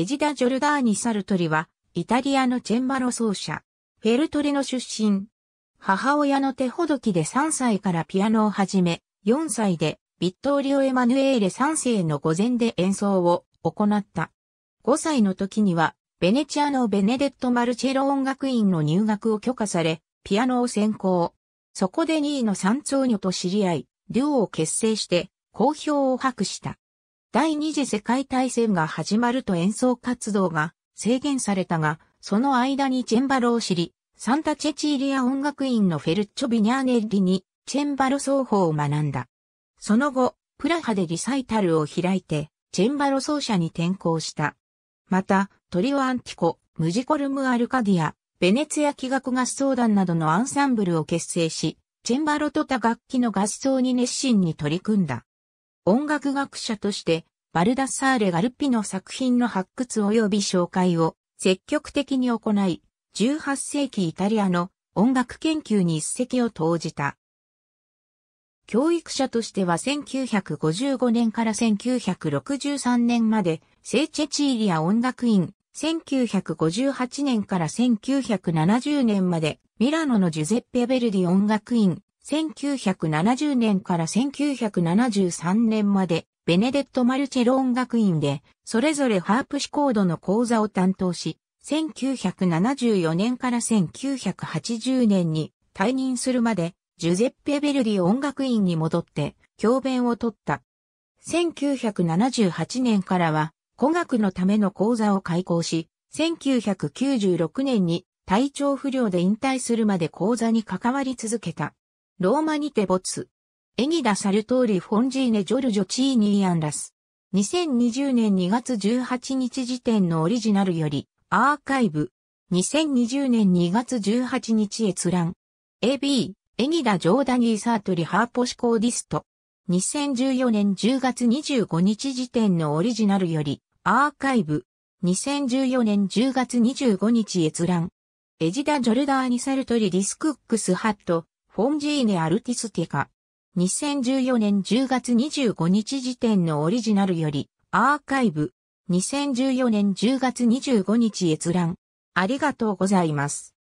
エジダ・ジョルダーニ・サルトリは、イタリアのチェンバロ奏者、フェルトリの出身。母親の手ほどきで3歳からピアノを始め、4歳でビットーリオ・エマヌエーレ3世の御前で演奏を行った。5歳の時には、ベネチアのベネデット・マルチェロ音楽院の入学を許可され、ピアノを専攻。そこで2位のーニョと知り合い、デュオを結成して、好評を博した。第二次世界大戦が始まると演奏活動が制限されたが、その間にチェンバロを知り、サンタチェチーリア音楽院のフェルチョ・ビニャーネッリにチェンバロ奏法を学んだ。その後、プラハでリサイタルを開いて、チェンバロ奏者に転向した。また、トリオ・アンティコ、ムジコルム・アルカディア、ベネツィア器楽合奏団などのアンサンブルを結成し、チェンバロと他楽器の合奏に熱心に取り組んだ。音楽学者として、バルダッサーレ・ガルピの作品の発掘及び紹介を積極的に行い、18世紀イタリアの音楽研究に一石を投じた。教育者としては1955年から1963年まで、聖チェチーリア音楽院、1958年から1970年まで、ミラノのジュゼッペ・ベルディ音楽院、1970年から1973年まで、ベネデット・マルチェロ音楽院で、それぞれハープシコードの講座を担当し、1974年から1980年に退任するまで、ジュゼッペ・ベルディ音楽院に戻って、教鞭を取った。1978年からは、古学のための講座を開講し、1996年に体調不良で引退するまで講座に関わり続けた。ローマにて没。エニダ・サルトーリ・フォンジーネ・ジョルジョ・チーニー・アンラス。2020年2月18日時点のオリジナルより、アーカイブ。2020年2月18日閲覧。AB、エニダ・ジョーダニー・サートリ・ハーポシコーディスト。2014年10月25日時点のオリジナルより、アーカイブ。2014年10月25日閲覧。エジダ・ジョルダーニ・サルトリ・ディスクックス・ハット。フォンジーネ・アルティスティカ。2014年10月25日時点のオリジナルより、アーカイブ。2014年10月25日閲覧。ありがとうございます。